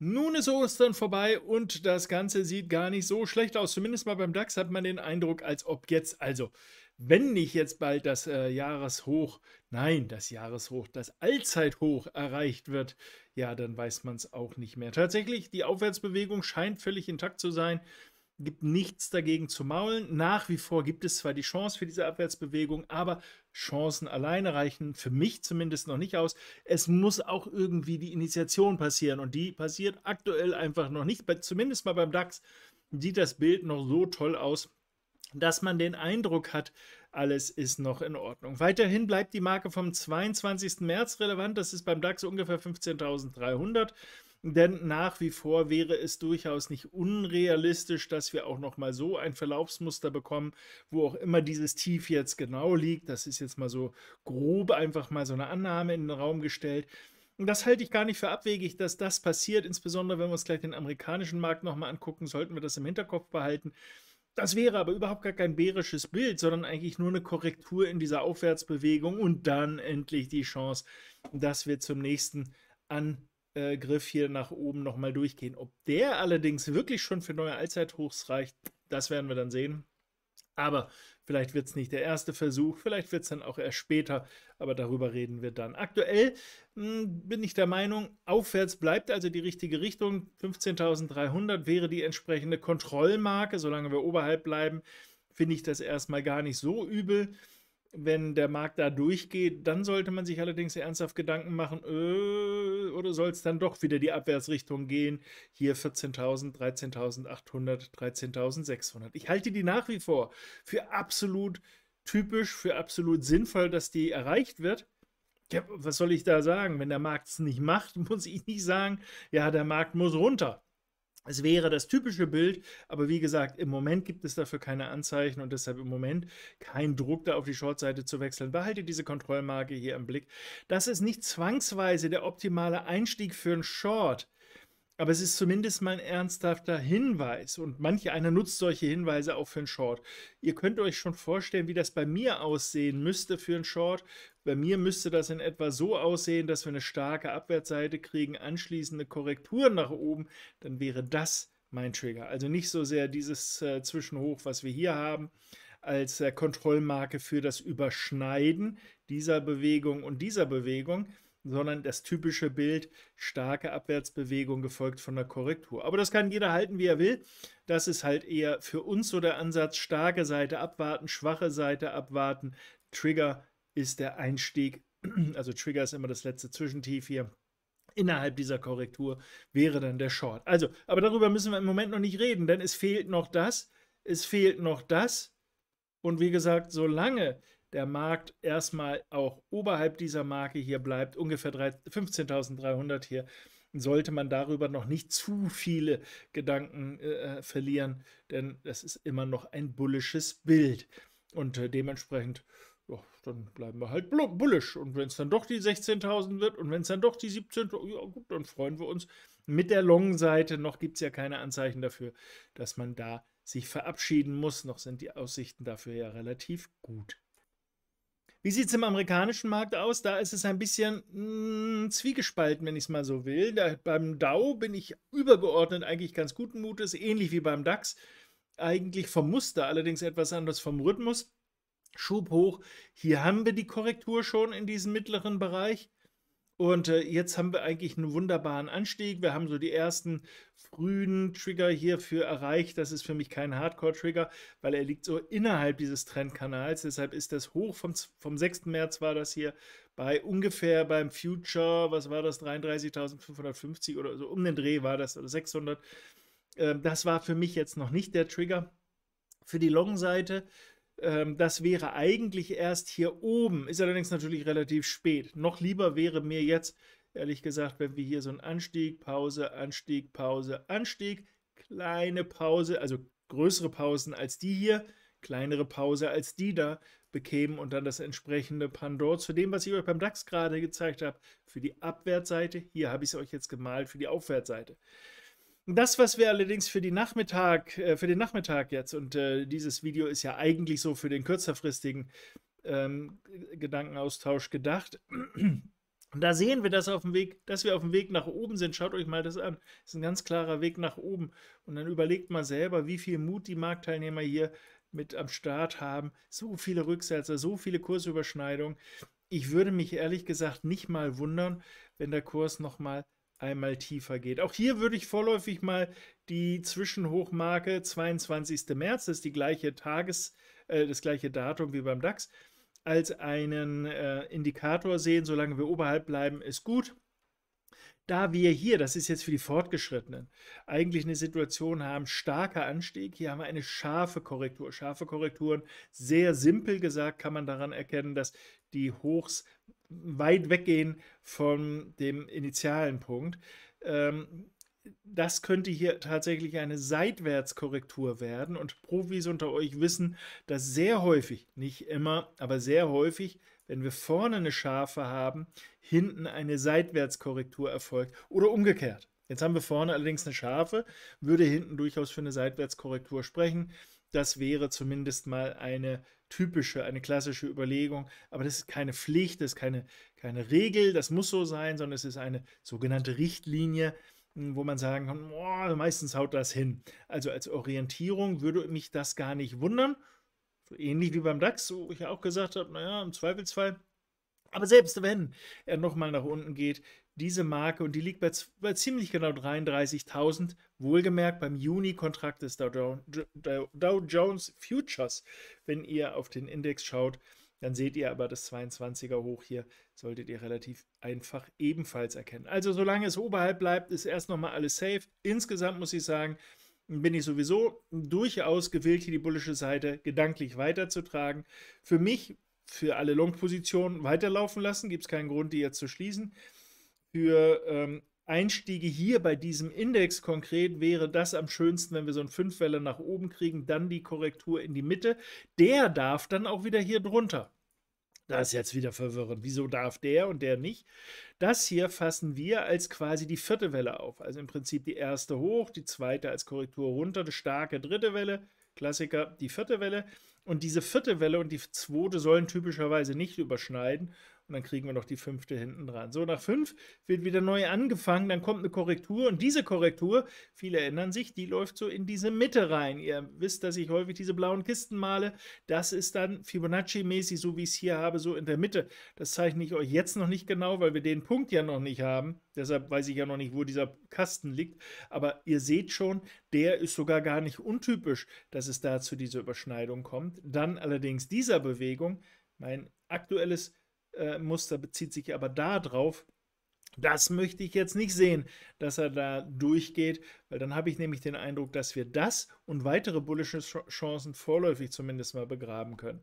Nun ist Ostern vorbei und das Ganze sieht gar nicht so schlecht aus. Zumindest mal beim DAX hat man den Eindruck, als ob jetzt, also wenn nicht jetzt bald das äh, Jahreshoch, nein, das Jahreshoch, das Allzeithoch erreicht wird, ja, dann weiß man es auch nicht mehr. Tatsächlich, die Aufwärtsbewegung scheint völlig intakt zu sein gibt nichts dagegen zu maulen. Nach wie vor gibt es zwar die Chance für diese Abwärtsbewegung, aber Chancen alleine reichen für mich zumindest noch nicht aus. Es muss auch irgendwie die Initiation passieren und die passiert aktuell einfach noch nicht. Zumindest mal beim DAX sieht das Bild noch so toll aus, dass man den Eindruck hat, alles ist noch in Ordnung. Weiterhin bleibt die Marke vom 22. März relevant. Das ist beim DAX ungefähr 15.300. Denn nach wie vor wäre es durchaus nicht unrealistisch, dass wir auch nochmal so ein Verlaufsmuster bekommen, wo auch immer dieses Tief jetzt genau liegt. Das ist jetzt mal so grob einfach mal so eine Annahme in den Raum gestellt. Und das halte ich gar nicht für abwegig, dass das passiert. Insbesondere, wenn wir uns gleich den amerikanischen Markt nochmal angucken, sollten wir das im Hinterkopf behalten. Das wäre aber überhaupt gar kein bärisches Bild, sondern eigentlich nur eine Korrektur in dieser Aufwärtsbewegung und dann endlich die Chance, dass wir zum nächsten an äh, Griff hier nach oben nochmal durchgehen. Ob der allerdings wirklich schon für neue Allzeithochs reicht, das werden wir dann sehen. Aber vielleicht wird es nicht der erste Versuch, vielleicht wird es dann auch erst später, aber darüber reden wir dann. Aktuell mh, hm, bin ich der Meinung, aufwärts bleibt also die richtige Richtung. 15.300 wäre die entsprechende Kontrollmarke. Solange wir oberhalb bleiben, finde ich das erstmal gar nicht so übel. Wenn der Markt da durchgeht, dann sollte man sich allerdings ernsthaft Gedanken machen, äh, oder soll es dann doch wieder die Abwärtsrichtung gehen? Hier 14.000, 13.800, 13.600. Ich halte die nach wie vor für absolut typisch, für absolut sinnvoll, dass die erreicht wird. Ja, was soll ich da sagen? Wenn der Markt es nicht macht, muss ich nicht sagen, ja, der Markt muss runter. Es wäre das typische Bild, aber wie gesagt, im Moment gibt es dafür keine Anzeichen und deshalb im Moment kein Druck, da auf die Shortseite zu wechseln. Behalte diese Kontrollmarke hier im Blick. Das ist nicht zwangsweise der optimale Einstieg für einen Short. Aber es ist zumindest mal ein ernsthafter Hinweis und manch einer nutzt solche Hinweise auch für einen Short. Ihr könnt euch schon vorstellen, wie das bei mir aussehen müsste für einen Short. Bei mir müsste das in etwa so aussehen, dass wir eine starke Abwärtsseite kriegen, anschließende Korrekturen nach oben. Dann wäre das mein Trigger. Also nicht so sehr dieses äh, Zwischenhoch, was wir hier haben, als äh, Kontrollmarke für das Überschneiden dieser Bewegung und dieser Bewegung sondern das typische Bild, starke Abwärtsbewegung gefolgt von der Korrektur. Aber das kann jeder halten, wie er will. Das ist halt eher für uns so der Ansatz, starke Seite abwarten, schwache Seite abwarten. Trigger ist der Einstieg, also Trigger ist immer das letzte Zwischentief hier innerhalb dieser Korrektur wäre dann der Short. Also, aber darüber müssen wir im Moment noch nicht reden, denn es fehlt noch das, es fehlt noch das. Und wie gesagt, solange der Markt erstmal auch oberhalb dieser Marke hier bleibt, ungefähr 15.300 hier, sollte man darüber noch nicht zu viele Gedanken äh, äh, verlieren, denn das ist immer noch ein bullisches Bild. Und äh, dementsprechend, ja, dann bleiben wir halt bullisch. Und wenn es dann doch die 16.000 wird und wenn es dann doch die 17.000, ja gut, dann freuen wir uns. Mit der Long-Seite noch gibt es ja keine Anzeichen dafür, dass man da sich verabschieden muss. Noch sind die Aussichten dafür ja relativ gut. Wie sieht es im amerikanischen Markt aus? Da ist es ein bisschen mh, mm, zwiegespalten, wenn ich es mal so will. Da, beim Dow bin ich übergeordnet eigentlich ganz guten Mutes, ähnlich wie beim DAX. Eigentlich vom Muster, allerdings etwas anders vom Rhythmus. Schub hoch. Hier haben wir die Korrektur schon in diesem mittleren Bereich. Und äh, jetzt haben wir eigentlich einen wunderbaren Anstieg. Wir haben so die ersten frühen Trigger hierfür erreicht. Das ist für mich kein Hardcore-Trigger, weil er liegt so innerhalb dieses Trendkanals. Deshalb ist das hoch vom, vom 6. März war das hier bei ungefähr beim Future, was war das, 33.550 oder so um den Dreh war das, oder 600. Ähm, das war für mich jetzt noch nicht der Trigger. Für die Long-Seite ähm, das wäre eigentlich erst hier oben, ist allerdings natürlich relativ spät. Noch lieber wäre mir jetzt, ehrlich gesagt, wenn wir hier so einen Anstieg, Pause, Anstieg, Pause, Anstieg, kleine Pause, also größere Pausen als die hier, kleinere Pause als die da bekämen und dann das entsprechende Pandor zu dem, was ich euch beim DAX gerade gezeigt habe, für die Abwärtsseite. Hier habe ich es euch jetzt gemalt für die Aufwärtsseite. Das, was wir allerdings für, Nachmittag, äh, für den Nachmittag jetzt, und äh, dieses Video ist ja eigentlich so für den kürzerfristigen ähm, Gedankenaustausch gedacht, da sehen wir das auf dem Weg, dass wir auf dem Weg nach oben sind. Schaut euch mal das an. Das ist ein ganz klarer Weg nach oben. Und dann überlegt mal selber, wie viel Mut die Marktteilnehmer hier mit am Start haben. So viele Rücksätze, so viele Kursüberschneidungen. Ich würde mich ehrlich gesagt nicht mal wundern, wenn der Kurs nochmal mal einmal tiefer geht. Auch hier würde ich vorläufig mal die Zwischenhochmarke 22. März, das ist die gleiche Tages, äh, das gleiche Datum wie beim DAX, als einen äh, Indikator sehen. Solange wir oberhalb bleiben, ist gut. Da wir hier, das ist jetzt für die Fortgeschrittenen, eigentlich eine Situation haben, starker Anstieg, hier haben wir eine scharfe Korrektur. Scharfe Korrekturen, sehr simpel gesagt, kann man daran erkennen, dass die Hochs weit weggehen von dem initialen Punkt. Ähm, das könnte hier tatsächlich eine Seitwärtskorrektur werden und Profis unter euch wissen, dass sehr häufig, nicht immer, aber sehr häufig, wenn wir vorne eine Schafe haben, hinten eine Seitwärtskorrektur erfolgt oder umgekehrt. Jetzt haben wir vorne allerdings eine Schafe, würde hinten durchaus für eine Seitwärtskorrektur sprechen. Das wäre zumindest mal eine typische, eine klassische Überlegung. Aber das ist keine Pflicht, das ist keine, keine Regel, das muss so sein, sondern es ist eine sogenannte Richtlinie, hm, wo man sagen kann, oh, meistens haut das hin. Also als Orientierung würde mich das gar nicht wundern. So ähnlich wie beim DAX, wo ich ja auch gesagt habe, naja, im Zweifelsfall. Aber selbst wenn er nochmal nach unten geht, diese Marke und die liegt bei, bei ziemlich genau 33.000. Wohlgemerkt beim Juni-Kontrakt des Dow, Dow, Dow, Jones Futures. Wenn ihr auf den Index schaut, dann seht ihr aber das 22er hoch hier, solltet ihr relativ einfach ebenfalls erkennen. Also solange es oberhalb bleibt, ist erst nochmal alles safe. Insgesamt muss ich sagen, bin ich sowieso durchaus gewillt, hier die bullische Seite gedanklich weiterzutragen. Für mich, für alle Long-Positionen weiterlaufen lassen, gibt es keinen Grund, die jetzt zu schließen für ähm, Einstiege hier bei diesem Index konkret wäre das am schönsten, wenn wir so einen Fünfwelle nach oben kriegen, dann die Korrektur in die Mitte. Der darf dann auch wieder hier drunter. Das ist jetzt wieder verwirrend. Wieso darf der und der nicht? Das hier fassen wir als quasi die vierte Welle auf. Also im Prinzip die erste hoch, die zweite als Korrektur runter, eine starke dritte Welle, Klassiker, die vierte Welle. Und diese vierte Welle und die zweite sollen typischerweise nicht überschneiden. Und dann kriegen wir noch die fünfte hinten dran. So, nach fünf wird wieder neu angefangen, dann kommt eine Korrektur und diese Korrektur, viele erinnern sich, die läuft so in diese Mitte rein. Ihr wisst, dass ich häufig diese blauen Kisten male. Das ist dann Fibonacci-mäßig, so wie ich es hier habe, so in der Mitte. Das zeichne ich euch jetzt noch nicht genau, weil wir den Punkt ja noch nicht haben. Deshalb weiß ich ja noch nicht, wo dieser Kasten liegt. Aber ihr seht schon, der ist sogar gar nicht untypisch, dass es da zu dieser Überschneidung kommt. Dann allerdings dieser Bewegung, mein aktuelles Muster bezieht sich aber darauf, das möchte ich jetzt nicht sehen, dass er da durchgeht, weil dann habe ich nämlich den Eindruck, dass wir das und weitere bullische Chancen vorläufig zumindest mal begraben können.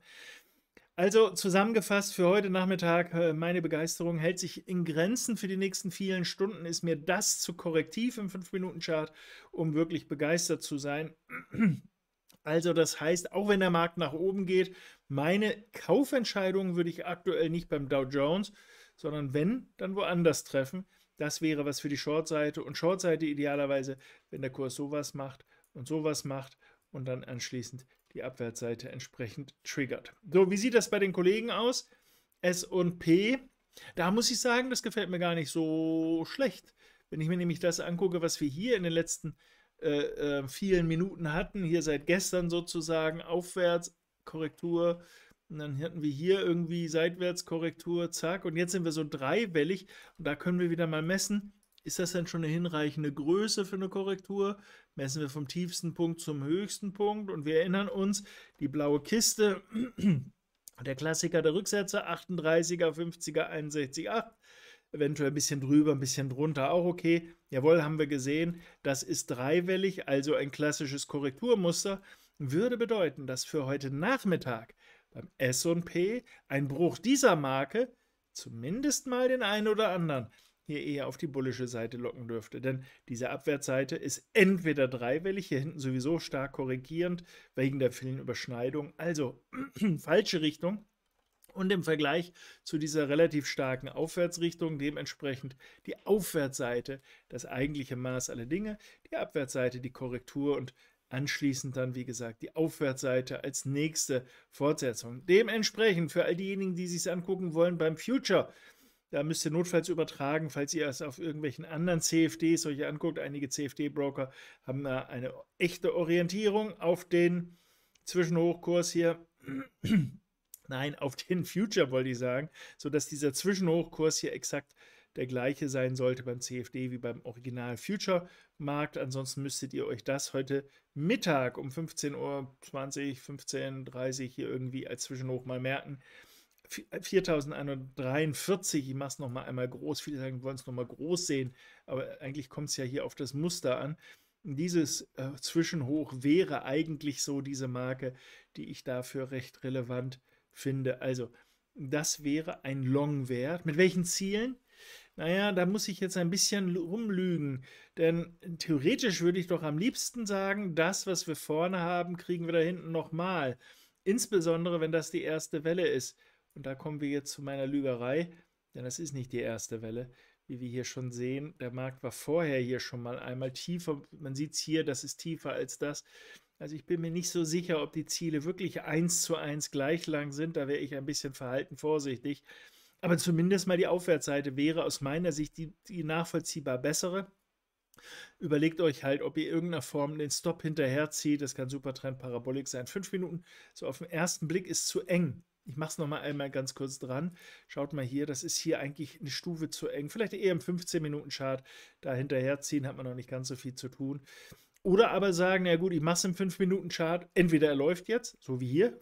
Also zusammengefasst für heute Nachmittag, äh, meine Begeisterung hält sich in Grenzen für die nächsten vielen Stunden, ist mir das zu korrektiv im 5-Minuten-Chart, um wirklich begeistert zu sein. Also das heißt, auch wenn der Markt nach oben geht, meine Kaufentscheidungen würde ich aktuell nicht beim Dow Jones, sondern wenn, dann woanders treffen. Das wäre was für die Shortseite und Shortseite idealerweise, wenn der Kurs sowas macht und sowas macht und dann anschließend die Abwärtsseite entsprechend triggert. So, wie sieht das bei den Kollegen aus? S&P, da muss ich sagen, das gefällt mir gar nicht so schlecht. Wenn ich mir nämlich das angucke, was wir hier in den letzten äh, äh, vielen Minuten hatten, hier seit gestern sozusagen aufwärts, Korrektur, und dann hatten wir hier irgendwie Seitwärtskorrektur, zack, und jetzt sind wir so dreiwellig und da können wir wieder mal messen, ist das denn schon eine hinreichende Größe für eine Korrektur? Messen wir vom tiefsten Punkt zum höchsten Punkt und wir erinnern uns, die blaue Kiste, der Klassiker der Rücksätze, 38er, 50er, 61, 8, eventuell ein bisschen drüber, ein bisschen drunter, auch okay. Jawohl, haben wir gesehen, das ist dreiwellig, also ein klassisches Korrekturmuster, würde bedeuten, dass für heute Nachmittag beim S&P ein Bruch dieser Marke zumindest mal den einen oder anderen hier eher auf die bullische Seite locken dürfte. Denn diese Abwärtsseite ist entweder dreiwellig, hier hinten sowieso stark korrigierend, wegen der vielen Überschneidungen, also falsche Richtung, und im Vergleich zu dieser relativ starken Aufwärtsrichtung dementsprechend die Aufwärtsseite das eigentliche Maß aller Dinge, die Abwärtsseite die Korrektur und anschließend dann, wie gesagt, die Aufwärtsseite als nächste Fortsetzung. Dementsprechend für all diejenigen, die sich angucken wollen beim Future, da müsst ihr notfalls übertragen, falls ihr es auf irgendwelchen anderen CFDs euch anguckt. Einige CFD-Broker haben da eine echte Orientierung auf den Zwischenhochkurs hier. Nein, auf den Future wollte ich sagen, sodass dieser Zwischenhochkurs hier exakt der gleiche sein sollte beim CFD wie beim Original Future Markt. Ansonsten müsstet ihr euch das heute Mittag um 15.20 Uhr, 15.30 Uhr hier irgendwie als Zwischenhoch mal merken. 4143, äh, ich mache es nochmal einmal groß, viele sagen, wir wollen es nochmal groß sehen, aber eigentlich kommt es ja hier auf das Muster an. Dieses äh, Zwischenhoch wäre eigentlich so diese Marke, die ich dafür recht relevant äh, finde. Also, das wäre ein Long-Wert. Mit welchen Zielen? Naja, da muss ich jetzt ein bisschen rumlügen, denn theoretisch würde ich doch am liebsten sagen, das, was wir vorne haben, kriegen wir da hinten nochmal. Insbesondere, wenn das die erste Welle ist. Und da kommen wir jetzt zu meiner Lügerei, denn das ist nicht die erste Welle. Wie wir hier schon sehen, der Markt war vorher hier schon mal einmal tiefer. Man sieht es hier, das ist tiefer als das. Also ich bin mir nicht so sicher, ob die Ziele wirklich eins zu eins gleich lang sind. Da wäre ich ein bisschen verhalten vorsichtig. Aber zumindest mal die Aufwärtsseite wäre aus meiner Sicht die, die nachvollziehbar bessere. Überlegt euch halt, ob ihr irgendeiner Form den Stop hinterherzieht. Das kann super Trend Parabolik sein. Fünf Minuten, so auf den ersten Blick ist zu eng. Ich mache es nochmal einmal ganz kurz dran. Schaut mal hier, das ist hier eigentlich eine Stufe zu eng. Vielleicht eher im 15-Minuten-Chart da hinterherziehen, hat man noch nicht ganz so viel zu tun. Oder aber sagen, ja gut, ich mache es im 5-Minuten-Chart. Entweder er läuft jetzt, so wie hier,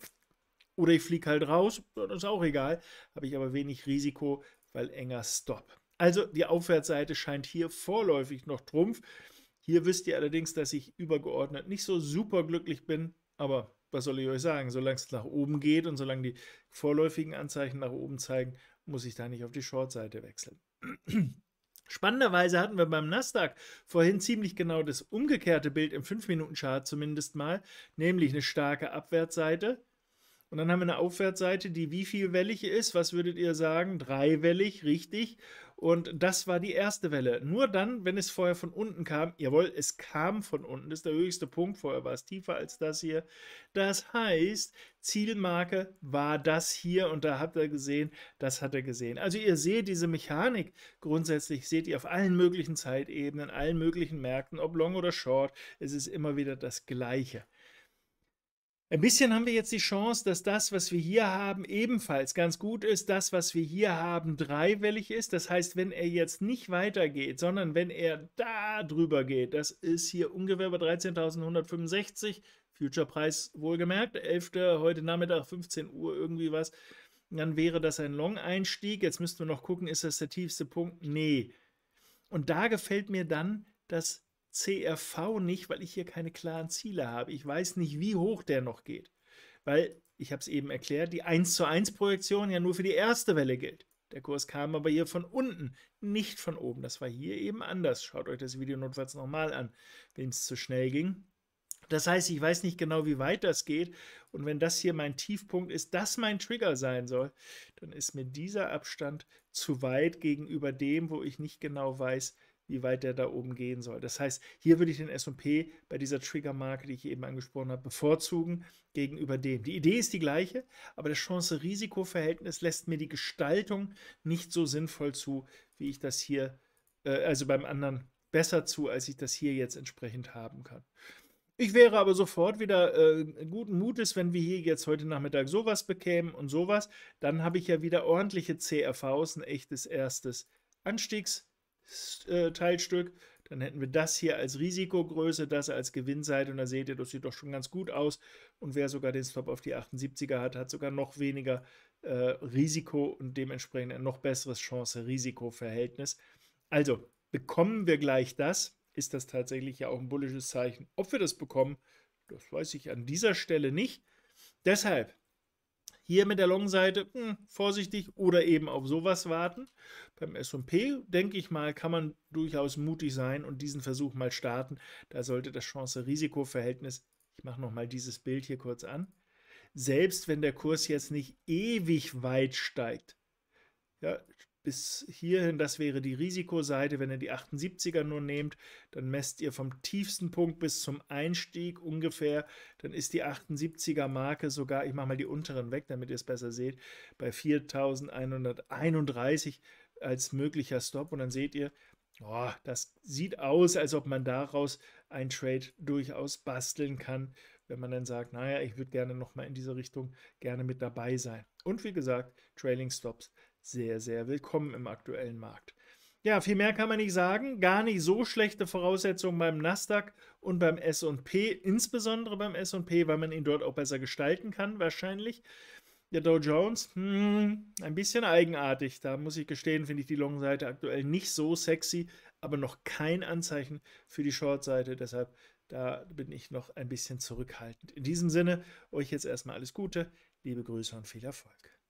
oder ich fliege halt raus, das ist auch egal. Habe ich aber wenig Risiko, weil enger Stop. Also die Aufwärtsseite scheint hier vorläufig noch Trumpf. Hier wisst ihr allerdings, dass ich übergeordnet nicht so super glücklich bin, aber was soll ich euch sagen? Solange es nach oben geht und solange die vorläufigen Anzeichen nach oben zeigen, muss ich da nicht auf die Short-Seite wechseln. Spannenderweise hatten wir beim Nasdaq vorhin ziemlich genau das umgekehrte Bild im 5-Minuten-Chart zumindest mal, nämlich eine starke Abwärtsseite. Und dann haben wir eine Aufwärtsseite, die wie viel wellig ist? Was würdet ihr sagen? Dreiwellig, richtig. Und das war die erste Welle. Nur dann, wenn es vorher von unten kam, jawohl, es kam von unten, das ist der höchste Punkt, vorher war es tiefer als das hier. Das heißt, Zielmarke war das hier und da habt ihr gesehen, das hat er gesehen. Also ihr seht diese Mechanik grundsätzlich, seht ihr auf allen möglichen Zeitebenen, allen möglichen Märkten, ob long oder short, es ist immer wieder das Gleiche. Ein bisschen haben wir jetzt die Chance, dass das, was wir hier haben, ebenfalls ganz gut ist. Das, was wir hier haben, dreiwellig ist. Das heißt, wenn er jetzt nicht weitergeht, sondern wenn er da drüber geht, das ist hier ungefähr bei 13.165, Future-Preis wohlgemerkt, 11. heute Nachmittag, 15 Uhr irgendwie was, dann wäre das ein Long-Einstieg. Jetzt müssten wir noch gucken, ist das der tiefste Punkt? Nee. Und da gefällt mir dann das CRV nicht, weil ich hier keine klaren Ziele habe. Ich weiß nicht, wie hoch der noch geht. Weil, ich habe es eben erklärt, die 1 zu 1 Projektion ja nur für die erste Welle gilt. Der Kurs kam aber hier von unten, nicht von oben. Das war hier eben anders. Schaut euch das Video notfalls nochmal an, wenn es zu schnell ging. Das heißt, ich weiß nicht genau, wie weit das geht. Und wenn das hier mein Tiefpunkt ist, das mein Trigger sein soll, dann ist mir dieser Abstand zu weit gegenüber dem, wo ich nicht genau weiß, wie weit der da oben gehen soll. Das heißt, hier würde ich den SP bei dieser Trigger-Marke, die ich eben angesprochen habe, bevorzugen gegenüber dem. Die Idee ist die gleiche, aber das Chance-Risiko-Verhältnis lässt mir die Gestaltung nicht so sinnvoll zu, wie ich das hier, äh, also beim anderen besser zu, als ich das hier jetzt entsprechend haben kann. Ich wäre aber sofort wieder äh, guten Mutes, wenn wir hier jetzt heute Nachmittag sowas bekämen und sowas, dann habe ich ja wieder ordentliche CRVs, ein echtes erstes Anstiegs- Teilstück. Dann hätten wir das hier als Risikogröße, das als Gewinnseite und da seht ihr, das sieht doch schon ganz gut aus. Und wer sogar den Stop auf die 78er hat, hat sogar noch weniger äh, Risiko und dementsprechend ein noch besseres Chance-Risiko-Verhältnis. Also bekommen wir gleich das, ist das tatsächlich ja auch ein bullisches Zeichen. Ob wir das bekommen, das weiß ich an dieser Stelle nicht. Deshalb hier mit der Long-Seite hm, vorsichtig oder eben auf sowas warten. Beim S&P, denke ich mal, kann man durchaus mutig sein und diesen Versuch mal starten. Da sollte das Chance-Risiko-Verhältnis, ich mache nochmal dieses Bild hier kurz an, selbst wenn der Kurs jetzt nicht ewig weit steigt, ja, bis hierhin, das wäre die Risikoseite. Wenn ihr die 78er nur nehmt, dann messt ihr vom tiefsten Punkt bis zum Einstieg ungefähr. Dann ist die 78er Marke sogar, ich mache mal die unteren weg, damit ihr es besser seht, bei 4131 als möglicher Stop. Und dann seht ihr, oh, das sieht aus, als ob man daraus ein Trade durchaus basteln kann, wenn man dann sagt, naja, ich würde gerne nochmal in diese Richtung gerne mit dabei sein. Und wie gesagt, Trailing Stops sehr, sehr willkommen im aktuellen Markt. Ja, viel mehr kann man nicht sagen. Gar nicht so schlechte Voraussetzungen beim Nasdaq und beim SP, insbesondere beim SP, weil man ihn dort auch besser gestalten kann, wahrscheinlich. Der Dow Jones, hm, ein bisschen eigenartig. Da muss ich gestehen, finde ich die Long-Seite aktuell nicht so sexy, aber noch kein Anzeichen für die Short-Seite. Deshalb, da bin ich noch ein bisschen zurückhaltend. In diesem Sinne, euch jetzt erstmal alles Gute, liebe Grüße und viel Erfolg.